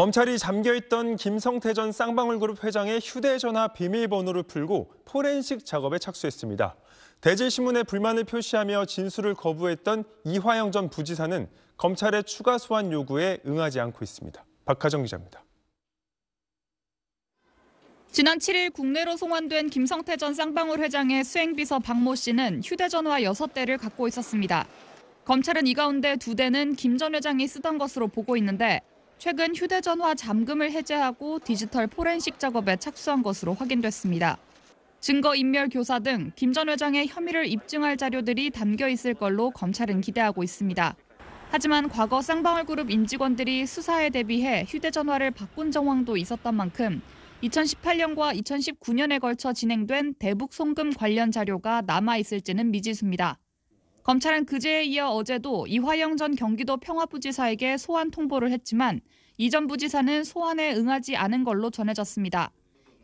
검찰이 잠겨있던 김성태 전 쌍방울그룹 회장의 휴대전화 비밀번호를 풀고 포렌식 작업에 착수했습니다. 대질신문에 불만을 표시하며 진술을 거부했던 이화영 전 부지사는 검찰의 추가 소환 요구에 응하지 않고 있습니다. 박하정 기자입니다. 지난 7일 국내로 송환된 김성태 전 쌍방울 회장의 수행비서 박모 씨는 휴대전화 6대를 갖고 있었습니다. 검찰은 이 가운데 2대는 김 전 회장이 쓰던 것으로 보고 있는데 최근 휴대전화 잠금을 해제하고 디지털 포렌식 작업에 착수한 것으로 확인됐습니다. 증거인멸 교사 등 김 전 회장의 혐의를 입증할 자료들이 담겨 있을 걸로 검찰은 기대하고 있습니다. 하지만 과거 쌍방울그룹 임직원들이 수사에 대비해 휴대전화를 바꾼 정황도 있었던 만큼 2018년과 2019년에 걸쳐 진행된 대북 송금 관련 자료가 남아 있을지는 미지수입니다. 검찰은 그제에 이어 어제도 이화영 전 경기도 평화부지사에게 소환 통보를 했지만 이 전 부지사는 소환에 응하지 않은 걸로 전해졌습니다.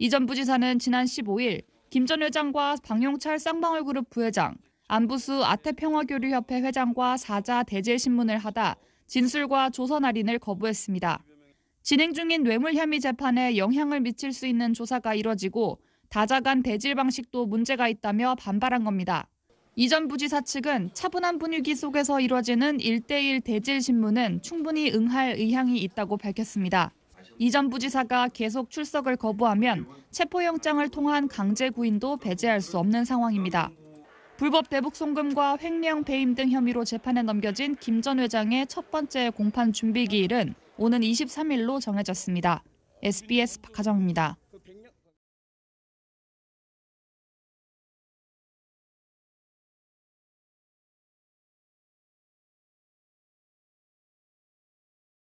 이 전 부지사는 지난 15일 김 전 회장과 방용철 쌍방울그룹 부회장, 안부수 아태평화교류협회 회장과 사자 대질신문을 하다 진술과 조선할인을 거부했습니다. 진행 중인 뇌물 혐의 재판에 영향을 미칠 수 있는 조사가 이뤄지고 다자간 대질 방식도 문제가 있다며 반발한 겁니다. 이전 부지사 측은 차분한 분위기 속에서 이뤄지는 1대1 대질 신문은 충분히 응할 의향이 있다고 밝혔습니다. 이 전 부지사가 계속 출석을 거부하면 체포영장을 통한 강제 구인도 배제할 수 없는 상황입니다. 불법 대북 송금과 횡령 배임 등 혐의로 재판에 넘겨진 김 전 회장의 첫 번째 공판 준비 기일은 오는 23일로 정해졌습니다. SBS 박하정입니다.